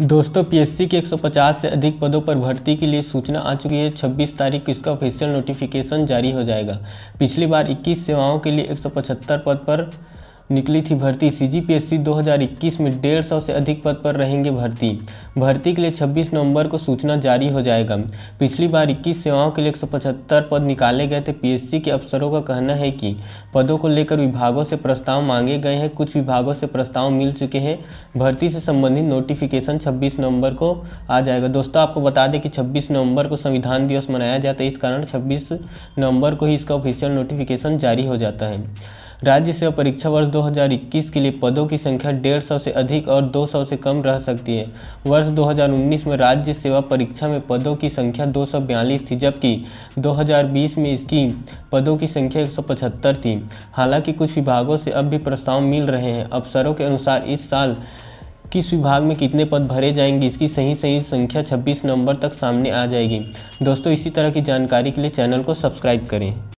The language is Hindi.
दोस्तों पीएससी के 150 से अधिक पदों पर भर्ती के लिए सूचना आ चुकी है 26 तारीख को इसका ऑफिशियल नोटिफिकेशन जारी हो जाएगा पिछली बार 21 सेवाओं के लिए 175 पद पर निकली थी भर्ती सीजीपीएससी 2021 में डेढ़ सौ से अधिक पद पर रहेंगे भर्ती भर्ती के लिए 26 नवंबर को सूचना जारी हो जाएगा पिछली बार 21 सेवाओं के लिए 175 पद निकाले गए थे पीएससी के अफसरों का कहना है कि पदों को लेकर विभागों से प्रस्ताव मांगे गए हैं कुछ विभागों से प्रस्ताव मिल चुके हैं भर्ती से संबंधित नोटिफिकेशन छब्बीस नवम्बर को आ जाएगा दोस्तों आपको बता दें कि छब्बीस नवम्बर को संविधान दिवस मनाया जाता है इस कारण छब्बीस नवंबर को ही इसका ऑफिशियल नोटिफिकेशन जारी हो जाता है राज्य सेवा परीक्षा वर्ष 2021 के लिए पदों की संख्या डेढ़ सौ से अधिक और 200 से कम रह सकती है वर्ष 2019 में राज्य सेवा परीक्षा में पदों की संख्या दो थी जबकि 2020 में इसकी पदों की संख्या एक थी हालांकि कुछ विभागों से अब भी प्रस्ताव मिल रहे हैं अफसरों के अनुसार इस साल किस विभाग में कितने पद भरे जाएंगे इसकी सही सही संख्या 26 नवंबर तक सामने आ जाएगी दोस्तों इसी तरह की जानकारी के लिए चैनल को सब्सक्राइब करें